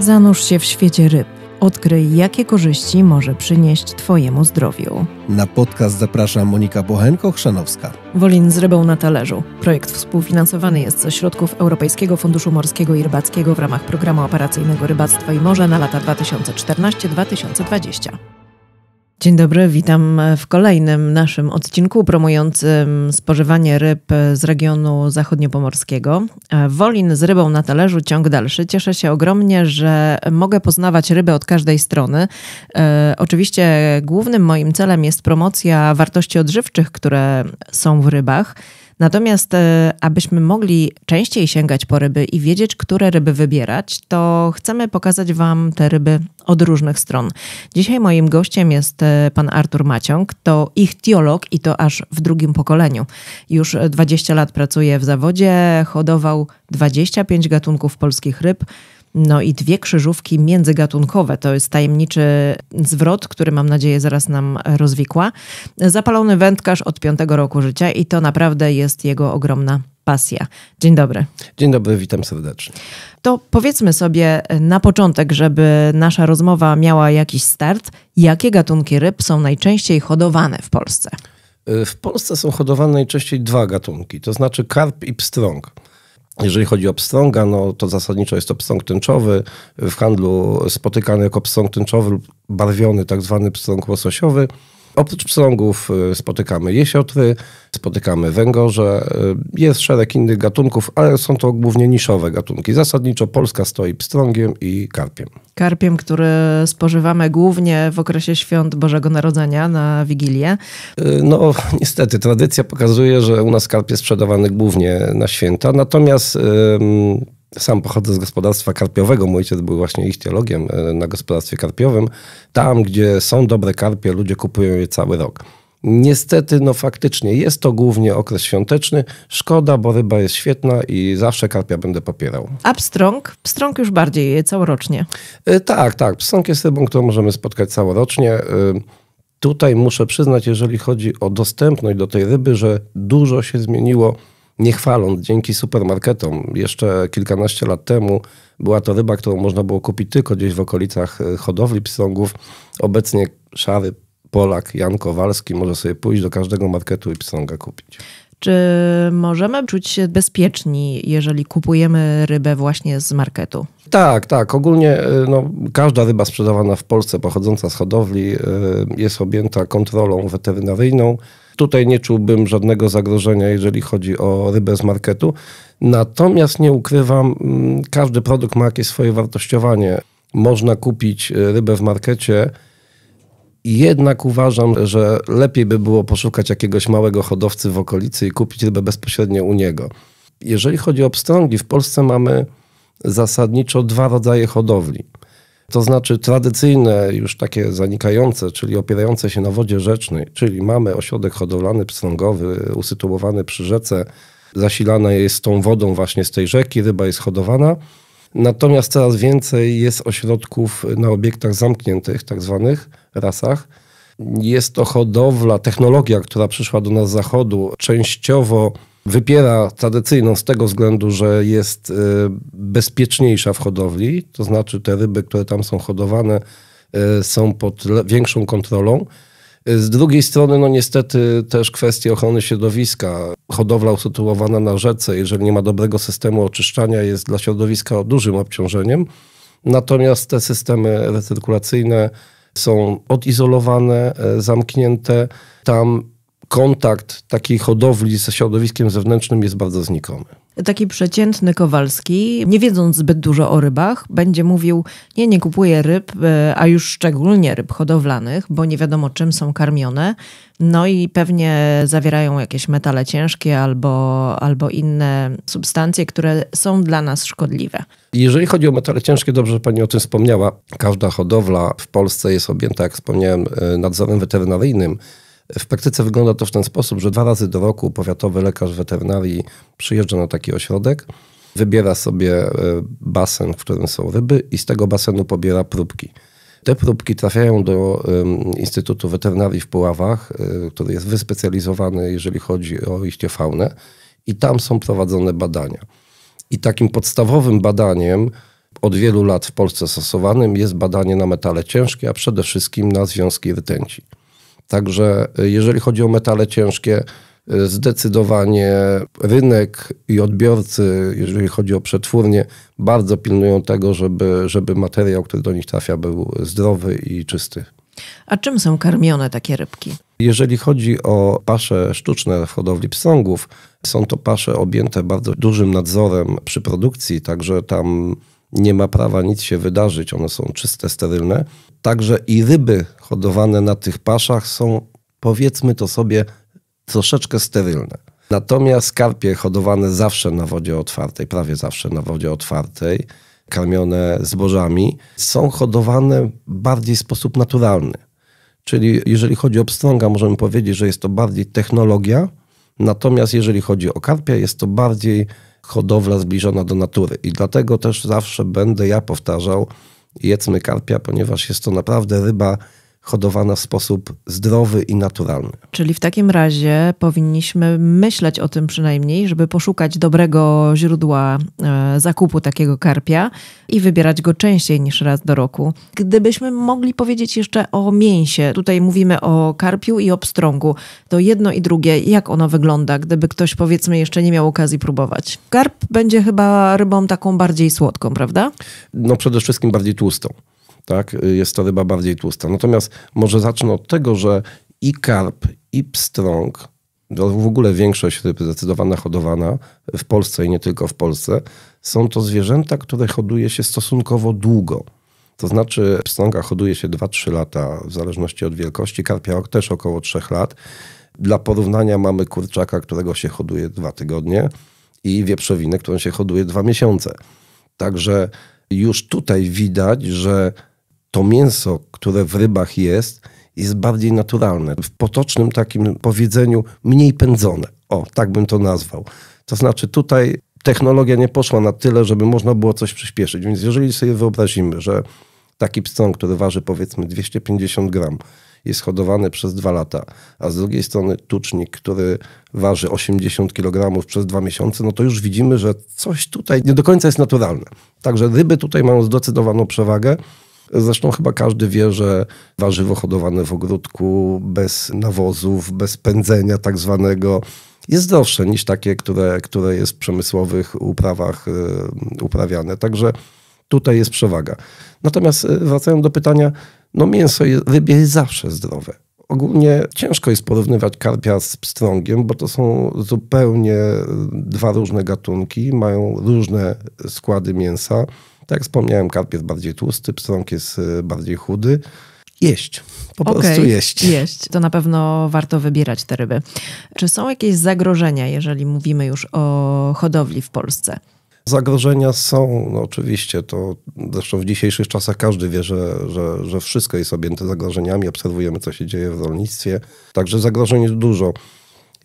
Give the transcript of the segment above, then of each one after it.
Zanurz się w świecie ryb. Odkryj, jakie korzyści może przynieść Twojemu zdrowiu. Na podcast zaprasza Monika Bochenko-Chrzanowska. Wolin z rybą na talerzu. Projekt współfinansowany jest ze środków Europejskiego Funduszu Morskiego i Rybackiego w ramach programu operacyjnego Rybactwo i Morze na lata 2014-2020. Dzień dobry, witam w kolejnym naszym odcinku promującym spożywanie ryb z regionu zachodniopomorskiego. Wolin z rybą na talerzu, ciąg dalszy. Cieszę się ogromnie, że mogę poznawać ryby od każdej strony. E, oczywiście głównym moim celem jest promocja wartości odżywczych, które są w rybach. Natomiast, e, abyśmy mogli częściej sięgać po ryby i wiedzieć, które ryby wybierać, to chcemy pokazać Wam te ryby od różnych stron. Dzisiaj moim gościem jest e, pan Artur Maciąg. To ichtiolog i to aż w drugim pokoleniu. Już 20 lat pracuje w zawodzie, hodował 25 gatunków polskich ryb. No i dwie krzyżówki międzygatunkowe. To jest tajemniczy zwrot, który mam nadzieję zaraz nam rozwikła. Zapalony wędkarz od piątego roku życia i to naprawdę jest jego ogromna pasja. Dzień dobry. Dzień dobry, witam serdecznie. To powiedzmy sobie na początek, żeby nasza rozmowa miała jakiś start, jakie gatunki ryb są najczęściej hodowane w Polsce? W Polsce są hodowane najczęściej dwa gatunki, to znaczy karp i pstrąg. Jeżeli chodzi o pstrąga, no to zasadniczo jest to pstrąg tęczowy, w handlu spotykany jako pstrąg tęczowy lub barwiony, tak zwany pstrąg łososiowy. Oprócz pstrągów y, spotykamy jesiotry, spotykamy węgorze, y, jest szereg innych gatunków, ale są to głównie niszowe gatunki. Zasadniczo Polska stoi pstrągiem i karpiem. Karpiem, który spożywamy głównie w okresie świąt Bożego Narodzenia na Wigilię. Y, no niestety, tradycja pokazuje, że u nas karp jest sprzedawany głównie na święta, natomiast... Yy, sam pochodzę z gospodarstwa karpiowego. Mój ojciec był właśnie ichtiologiem e, na gospodarstwie karpiowym. Tam, gdzie są dobre karpie, ludzie kupują je cały rok. Niestety, no faktycznie, jest to głównie okres świąteczny. Szkoda, bo ryba jest świetna i zawsze karpia będę popierał. A pstrąg? Pstrąg już bardziej je całorocznie. E, tak, tak. Pstrąg jest rybą, którą możemy spotkać całorocznie. E, tutaj muszę przyznać, jeżeli chodzi o dostępność do tej ryby, że dużo się zmieniło nie chwaląc, dzięki supermarketom. Jeszcze kilkanaście lat temu była to ryba, którą można było kupić tylko gdzieś w okolicach e, hodowli psągów. Obecnie szary Polak Jan Kowalski może sobie pójść do każdego marketu i psąga kupić. Czy możemy czuć się bezpieczni, jeżeli kupujemy rybę właśnie z marketu? Tak, tak. Ogólnie e, no, każda ryba sprzedawana w Polsce pochodząca z hodowli e, jest objęta kontrolą weterynaryjną tutaj nie czułbym żadnego zagrożenia, jeżeli chodzi o rybę z marketu. Natomiast nie ukrywam, mm, każdy produkt ma jakieś swoje wartościowanie. Można kupić e, rybę w markecie, jednak uważam, że lepiej by było poszukać jakiegoś małego hodowcy w okolicy i kupić rybę bezpośrednio u niego. Jeżeli chodzi o pstrągi, w Polsce mamy zasadniczo dwa rodzaje hodowli. To znaczy tradycyjne, już takie zanikające, czyli opierające się na wodzie rzecznej, czyli mamy ośrodek hodowlany pstrągowy usytuowany przy rzece, zasilana jest tą wodą właśnie z tej rzeki, ryba jest hodowana. Natomiast coraz więcej jest ośrodków na obiektach zamkniętych, tak zwanych rasach. Jest to hodowla, technologia, która przyszła do nas z zachodu, częściowo wypiera tradycyjną z tego względu, że jest y, bezpieczniejsza w hodowli, to znaczy te ryby, które tam są hodowane, y, są pod większą kontrolą. Y, z drugiej strony, no niestety też kwestie ochrony środowiska. Hodowla usytuowana na rzece, jeżeli nie ma dobrego systemu oczyszczania, jest dla środowiska dużym obciążeniem. Natomiast te systemy recyrkulacyjne są odizolowane, zamknięte. Tam kontakt takiej hodowli ze środowiskiem zewnętrznym jest bardzo znikomy. Taki przeciętny Kowalski, nie wiedząc zbyt dużo o rybach, będzie mówił: Nie, nie kupuję ryb, e, a już szczególnie ryb hodowlanych, bo nie wiadomo czym są karmione. No i pewnie zawierają jakieś metale ciężkie albo, albo inne substancje, które są dla nas szkodliwe. Jeżeli chodzi o metale ciężkie, dobrze że Pani o tym wspomniała. Każda hodowla w Polsce jest objęta, jak wspomniałem, e, nadzorem weterynaryjnym. W praktyce wygląda to w ten sposób, że dwa razy do roku powiatowy lekarz weterynarii przyjeżdża na taki ośrodek, wybiera sobie e, basen, w którym są ryby i z tego basenu pobiera próbki. Te próbki trafiają do Instytutu Weterynarii w Puławach, e, który jest wyspecjalizowany, jeżeli chodzi o iście faunę, i tam są prowadzone badania. I takim podstawowym badaniem od wielu lat w Polsce stosowanym jest badanie na metale ciężkie, a przede wszystkim na związki rtęci. Także y, jeżeli chodzi o metale ciężkie, y, zdecydowanie rynek i odbiorcy, jeżeli chodzi o przetwórnie, bardzo pilnują tego, żeby, żeby materiał, który do nich trafia, był zdrowy i czysty. A czym są karmione takie rybki? Jeżeli chodzi o pasze sztuczne w hodowli psągów, są to pasze objęte bardzo dużym nadzorem przy produkcji, także tam nie ma prawa nic się wydarzyć, one są czyste, sterylne także i ryby hodowane na tych paszach są, powiedzmy to sobie, troszeczkę sterylne. Natomiast karpie hodowane zawsze na wodzie otwartej, prawie zawsze na wodzie otwartej, karmione zbożami, są hodowane bardziej w sposób naturalny. Czyli jeżeli chodzi o pstrąga, możemy powiedzieć, że jest to bardziej technologia, natomiast jeżeli chodzi o karpia, jest to bardziej hodowla zbliżona do natury. I dlatego też zawsze będę ja powtarzał, jedzmy karpia, ponieważ jest to naprawdę ryba hodowana w sposób zdrowy i naturalny. Czyli w takim razie powinniśmy myśleć o tym przynajmniej, żeby poszukać dobrego źródła e, zakupu takiego karpia i wybierać go częściej niż raz do roku. Gdybyśmy mogli powiedzieć jeszcze o mięsie, tutaj mówimy o karpiu i o pstrągu, to jedno i drugie, jak ono wygląda, gdyby ktoś powiedzmy jeszcze nie miał okazji próbować? Karp będzie chyba rybą taką bardziej słodką, prawda? No przede wszystkim bardziej tłustą tak? Jest to ryba bardziej tłusta. Natomiast może zacznę od tego, że i karp, i pstrąg, no w ogóle większość ryb zdecydowana hodowana w Polsce i nie tylko w Polsce, są to zwierzęta, które hoduje się stosunkowo długo. To znaczy pstrąga hoduje się 2-3 lata w zależności od wielkości, karpia też około 3 lat. Dla porównania mamy kurczaka, którego się hoduje 2 tygodnie i wieprzowinę, którą się hoduje 2 miesiące. Także już tutaj widać, że to mięso, które w rybach jest, jest bardziej naturalne. W potocznym takim powiedzeniu mniej pędzone. O, tak bym to nazwał. To znaczy tutaj technologia nie poszła na tyle, żeby można było coś przyspieszyć. Więc jeżeli sobie wyobrazimy, że taki pstrąg, który waży powiedzmy 250 gram, jest hodowany przez dwa lata, a z drugiej strony tucznik, który waży 80 kg przez dwa miesiące, no to już widzimy, że coś tutaj nie do końca jest naturalne. Także ryby tutaj mają zdecydowaną przewagę. Zresztą chyba każdy wie, że warzywo hodowane w ogródku bez nawozów, bez pędzenia tak zwanego jest droższe niż takie, które, które jest w przemysłowych uprawach y, uprawiane. Także tutaj jest przewaga. Natomiast y, wracając do pytania, no mięso rybie jest zawsze zdrowe. Ogólnie ciężko jest porównywać karpia z pstrągiem, bo to są zupełnie y, dwa różne gatunki, mają różne składy mięsa. Tak jak wspomniałem, karp jest bardziej tłusty, pstrąg jest y, bardziej chudy. Jeść, po okay. prostu jeść. Jeść, to na pewno warto wybierać te ryby. Czy są jakieś zagrożenia, jeżeli mówimy już o hodowli w Polsce? Zagrożenia są, no oczywiście, to zresztą w dzisiejszych czasach każdy wie, że, że, że wszystko jest objęte zagrożeniami, obserwujemy co się dzieje w rolnictwie, także zagrożeń jest dużo.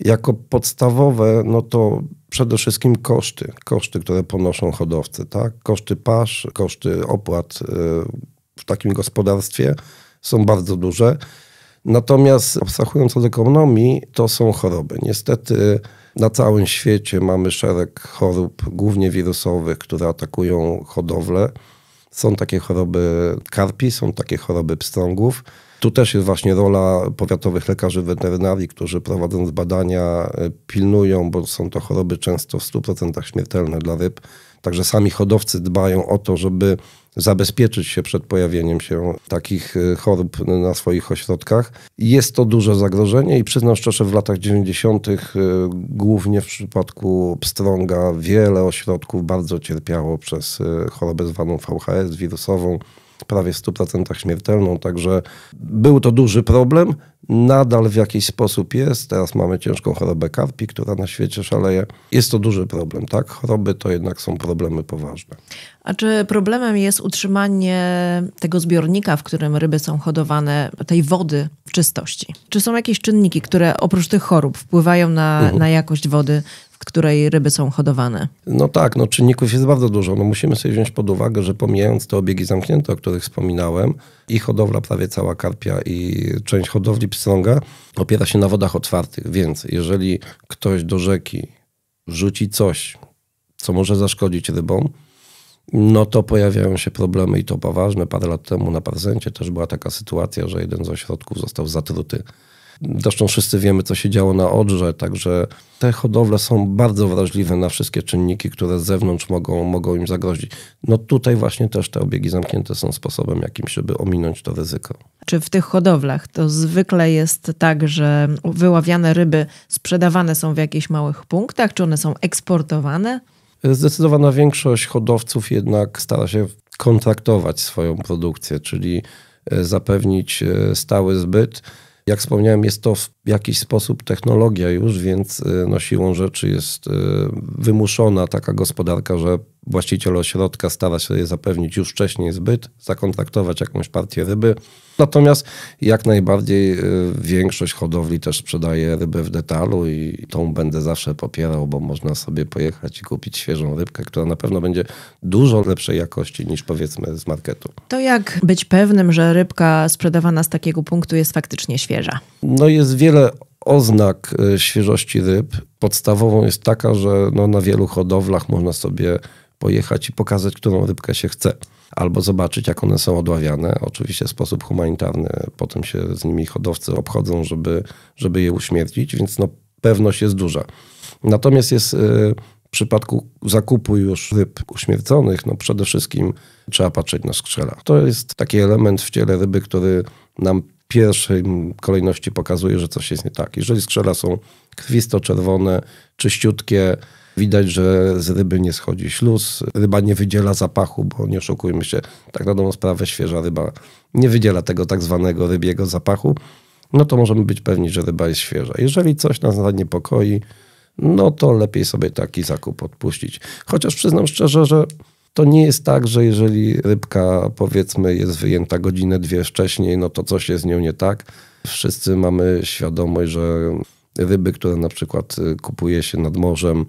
Jako podstawowe, no to przede wszystkim koszty, koszty, które ponoszą hodowcy, tak? Koszty pasz, koszty opłat e, w takim gospodarstwie są bardzo duże. Natomiast abstrahując od ekonomii, to są choroby. Niestety na całym świecie mamy szereg chorób, głównie wirusowych, które atakują hodowlę. Są takie choroby karpi, są takie choroby pstrągów. Tu też jest właśnie rola powiatowych lekarzy weterynarii, którzy prowadząc badania e, pilnują, bo są to choroby często w 100% śmiertelne dla ryb. Także sami hodowcy dbają o to, żeby zabezpieczyć się przed pojawieniem się takich e, chorób na swoich ośrodkach. Jest to duże zagrożenie i przyznam szczerze, w latach 90., e, głównie w przypadku pstrąga, wiele ośrodków bardzo cierpiało przez chorobę zwaną VHS wirusową prawie w 100% śmiertelną, także był to duży problem, nadal w jakiś sposób jest. Teraz mamy ciężką chorobę karpi, która na świecie szaleje. Jest to duży problem, tak? Choroby to jednak są problemy poważne. A czy problemem jest utrzymanie tego zbiornika, w którym ryby są hodowane, tej wody w czystości? Czy są jakieś czynniki, które oprócz tych chorób wpływają na, mhm. na jakość wody w której ryby są hodowane. No tak, no czynników jest bardzo dużo. No musimy sobie wziąć pod uwagę, że pomijając te obiegi zamknięte, o których wspominałem, i hodowla prawie cała karpia i część hodowli pstrąga opiera się na wodach otwartych. Więc jeżeli ktoś do rzeki rzuci coś, co może zaszkodzić rybom, no to pojawiają się problemy i to poważne. Parę lat temu na Parzencie też była taka sytuacja, że jeden z ośrodków został zatruty. Zresztą wszyscy wiemy, co się działo na Odrze, także te hodowle są bardzo wrażliwe na wszystkie czynniki, które z zewnątrz mogą, mogą im zagrozić. No tutaj właśnie też te obiegi zamknięte są sposobem jakimś, żeby ominąć to ryzyko. Czy w tych hodowlach to zwykle jest tak, że wyławiane ryby sprzedawane są w jakichś małych punktach, czy one są eksportowane? Zdecydowana większość hodowców jednak stara się kontraktować swoją produkcję, czyli e, zapewnić e, stały zbyt. Jak wspomniałem, jest to w jakiś sposób technologia już, więc e, no, siłą rzeczy jest wymuszona taka gospodarka, że Właściciel ośrodka stara się je zapewnić już wcześniej zbyt, zakontraktować jakąś partię ryby. Natomiast jak najbardziej y, większość hodowli też sprzedaje ryby w detalu i tą będę zawsze popierał, bo można sobie pojechać i kupić świeżą rybkę, która na pewno będzie dużo lepszej jakości niż powiedzmy z marketu. To jak być pewnym, że rybka sprzedawana z takiego punktu jest faktycznie świeża? No jest wiele oznak y, świeżości ryb. Podstawową jest taka, że no na wielu hodowlach można sobie pojechać i pokazać, którą rybkę się chce. Albo zobaczyć, jak one są odławiane. Oczywiście w sposób humanitarny. Potem się z nimi hodowcy obchodzą, żeby, żeby je uśmiercić, więc no, pewność jest duża. Natomiast jest y, w przypadku zakupu już ryb uśmierconych, no przede wszystkim trzeba patrzeć na skrzela. To jest taki element w ciele ryby, który nam w pierwszej kolejności pokazuje, że coś jest nie tak. Jeżeli skrzela są krwisto-czerwone, czyściutkie, Widać, że z ryby nie schodzi śluz, ryba nie wydziela zapachu, bo nie oszukujmy się, tak na dobrą sprawę świeża ryba nie wydziela tego tak zwanego rybiego zapachu, no to możemy być pewni, że ryba jest świeża. Jeżeli coś nas zaniepokoi, no to lepiej sobie taki zakup odpuścić. Chociaż przyznam szczerze, że to nie jest tak, że jeżeli rybka powiedzmy jest wyjęta godzinę, dwie wcześniej, no to coś jest z nią nie tak. Wszyscy mamy świadomość, że ryby, które na przykład y, kupuje się nad morzem,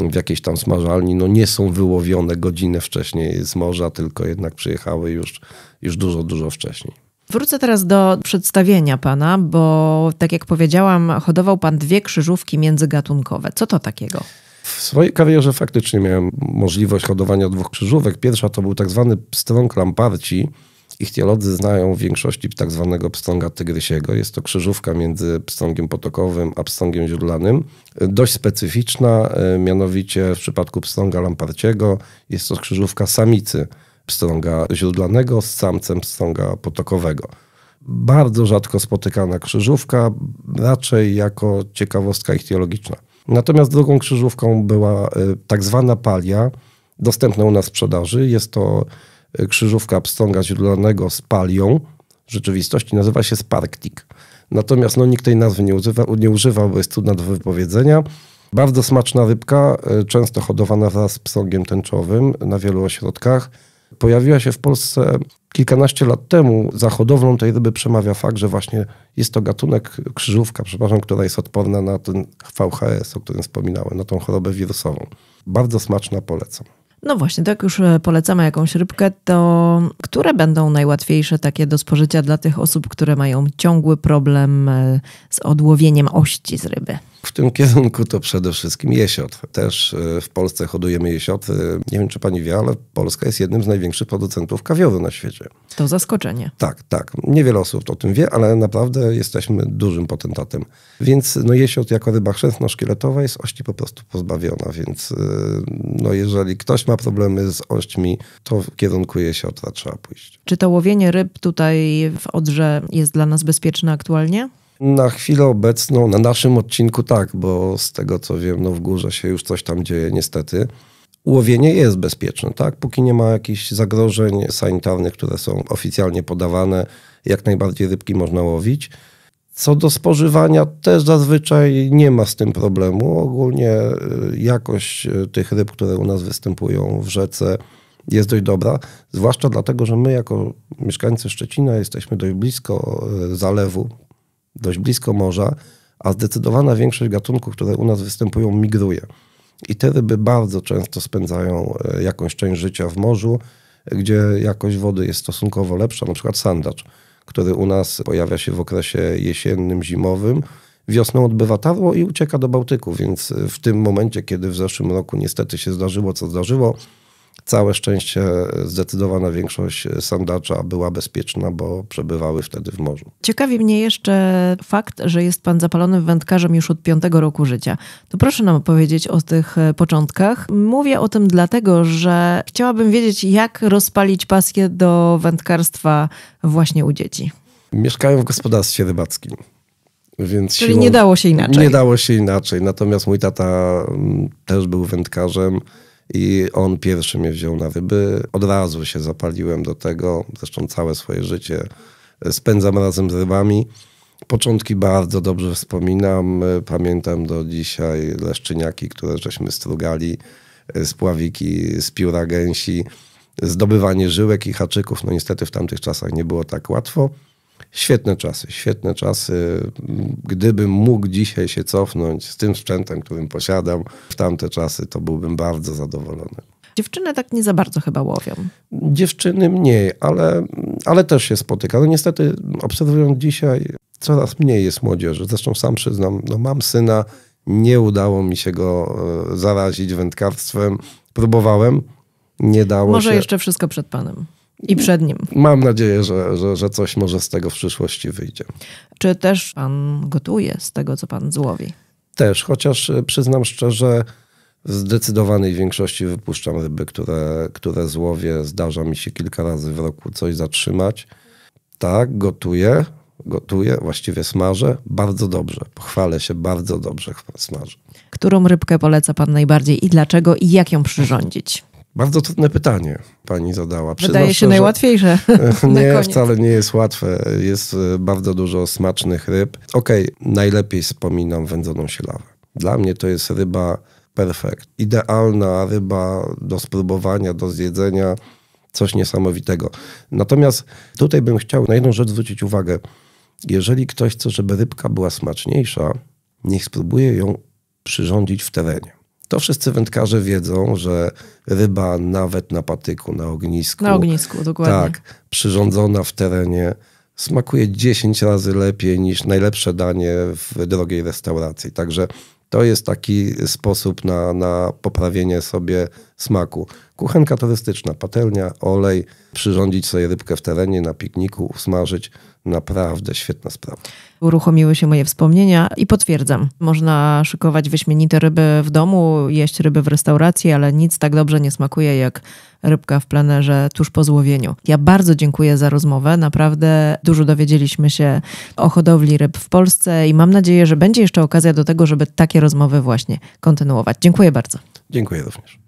w jakiejś tam smażalni no nie są wyłowione godzinę wcześniej z morza, tylko jednak przyjechały już, już dużo, dużo wcześniej. Wrócę teraz do przedstawienia pana, bo tak jak powiedziałam, hodował pan dwie krzyżówki międzygatunkowe. Co to takiego? W swojej karierze faktycznie miałem możliwość hodowania dwóch krzyżówek. Pierwsza to był tak zwany pstrąg lamparci, Ichtiolodzy znają w większości tak zwanego pstrąga tygrysiego. Jest to krzyżówka między pstrągiem potokowym a pstrągiem źródlanym. Dość specyficzna, e, mianowicie w przypadku pstrąga lamparciego jest to krzyżówka samicy pstrąga źródlanego z samcem pstrąga potokowego. Bardzo rzadko spotykana krzyżówka, raczej jako ciekawostka ichtiologiczna. Natomiast drugą krzyżówką była e, tak zwana palia, dostępna u nas w sprzedaży. Jest to krzyżówka pstrąga źródlanego z palią w rzeczywistości nazywa się Sparktik. Natomiast no, nikt tej nazwy nie używa, nie używa, bo jest trudna do wypowiedzenia. Bardzo smaczna rybka, e, często hodowana wraz z psągiem tęczowym na wielu ośrodkach. Pojawiła się w Polsce kilkanaście lat temu. Za hodowlą tej ryby przemawia fakt, że właśnie jest to gatunek krzyżówka, przepraszam, która jest odporna na ten VHS, o którym wspominałem, na tą chorobę wirusową. Bardzo smaczna, polecam. No właśnie, tak już e, polecamy jakąś rybkę, to które będą najłatwiejsze takie do spożycia dla tych osób, które mają ciągły problem e, z odłowieniem ości z ryby? w tym kierunku to przede wszystkim jesiot. Też e, w Polsce hodujemy jesioty. E, nie wiem, czy pani wie, ale Polska jest jednym z największych producentów kawioru na świecie. To zaskoczenie. Tak, tak. Niewiele osób o tym wie, ale naprawdę jesteśmy dużym potentatem. Więc no, jesiot jako ryba chrzęstno-szkieletowa jest ości po prostu pozbawiona, więc e, no, jeżeli ktoś ma problemy z ośćmi, to w kierunku jesiota trzeba pójść. Czy to łowienie ryb tutaj w Odrze jest dla nas bezpieczne aktualnie? Na chwilę obecną, na naszym odcinku tak, bo z tego co wiem, no w górze się już coś tam dzieje niestety. Łowienie jest bezpieczne, tak? Póki nie ma jakichś zagrożeń sanitarnych, które są oficjalnie podawane, jak najbardziej rybki można łowić. Co do spożywania, też zazwyczaj nie ma z tym problemu. Ogólnie e, jakość e, tych ryb, które u nas występują w rzece, jest dość dobra. Zwłaszcza dlatego, że my, jako mieszkańcy Szczecina, jesteśmy dość blisko e, zalewu, dość blisko morza, a zdecydowana większość gatunków, które u nas występują, migruje. I te ryby bardzo często spędzają e, jakąś część życia w morzu, gdzie jakość wody jest stosunkowo lepsza, na przykład sandacz, który u nas pojawia się w okresie jesiennym, zimowym. Wiosną odbywa tarło i ucieka do Bałtyku, więc w tym momencie, kiedy w zeszłym roku niestety się zdarzyło, co zdarzyło, Całe szczęście zdecydowana większość sandacza była bezpieczna, bo przebywały wtedy w morzu. Ciekawi mnie jeszcze fakt, że jest pan zapalonym wędkarzem już od piątego roku życia. To proszę nam opowiedzieć o tych e, początkach. Mówię o tym dlatego, że chciałabym wiedzieć, jak rozpalić pasję do wędkarstwa właśnie u dzieci. Mieszkałem w gospodarstwie rybackim. Więc Czyli siłą, nie dało się inaczej. Nie dało się inaczej. Natomiast mój tata mm, też był wędkarzem. I on pierwszy mnie wziął na ryby. Od razu się zapaliłem do tego. Zresztą całe swoje życie spędzam razem z rybami. Początki bardzo dobrze wspominam. Pamiętam do dzisiaj leszczyniaki, które żeśmy strugali, spławiki z pióra gęsi, zdobywanie żyłek i haczyków. No niestety w tamtych czasach nie było tak łatwo. Świetne czasy, świetne czasy. Gdybym mógł dzisiaj się cofnąć z tym sprzętem, którym posiadam w tamte czasy, to byłbym bardzo zadowolony. Dziewczyny tak nie za bardzo chyba łowią. Dziewczyny mniej, ale, ale też się spotyka. No niestety obserwując dzisiaj, coraz mniej jest młodzieży. Zresztą sam przyznam, no mam syna, nie udało mi się go e, zarazić wędkarstwem. Próbowałem, nie dało Może się. Może jeszcze wszystko przed panem. I przed nim. Mam nadzieję, że, że, że coś może z tego w przyszłości wyjdzie. Czy też pan gotuje z tego, co pan złowi? Też, chociaż e, przyznam szczerze, w zdecydowanej większości wypuszczam ryby, które, które złowię. Zdarza mi się kilka razy w roku coś zatrzymać. Tak, gotuję, gotuję, właściwie smażę. Bardzo dobrze, pochwalę się, bardzo dobrze smażę. Którą rybkę poleca pan najbardziej i dlaczego i jak ją przyrządzić? Bardzo trudne pytanie pani zadała. Przyznam Wydaje się najłatwiejsze. nie, na wcale nie jest łatwe. Jest e, bardzo dużo smacznych ryb. Okej, okay, najlepiej wspominam wędzoną sielawę. Dla mnie to jest ryba perfekt. Idealna ryba do spróbowania, do zjedzenia. Coś niesamowitego. Natomiast tutaj bym chciał na jedną rzecz zwrócić uwagę. Jeżeli ktoś chce, żeby rybka była smaczniejsza, niech spróbuje ją przyrządzić w terenie. To wszyscy wędkarze wiedzą, że ryba nawet na patyku, na ognisku. Na ognisku, dokładnie. Tak, przyrządzona w terenie smakuje 10 razy lepiej niż najlepsze danie w drogiej restauracji. Także to jest taki sposób na, na poprawienie sobie smaku. Kuchenka turystyczna, patelnia, olej, przyrządzić sobie rybkę w terenie, na pikniku, usmażyć. Naprawdę świetna sprawa. Uruchomiły się moje wspomnienia i potwierdzam. Można szykować wyśmienite ryby w domu, jeść ryby w restauracji, ale nic tak dobrze nie smakuje jak rybka w planerze tuż po złowieniu. Ja bardzo dziękuję za rozmowę. Naprawdę dużo dowiedzieliśmy się o hodowli ryb w Polsce i mam nadzieję, że będzie jeszcze okazja do tego, żeby takie rozmowy właśnie kontynuować. Dziękuję bardzo. Dziękuję również.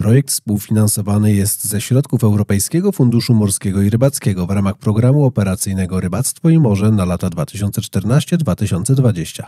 Projekt współfinansowany jest ze środków Europejskiego Funduszu Morskiego i Rybackiego w ramach programu operacyjnego Rybactwo i Morze na lata 2014-2020.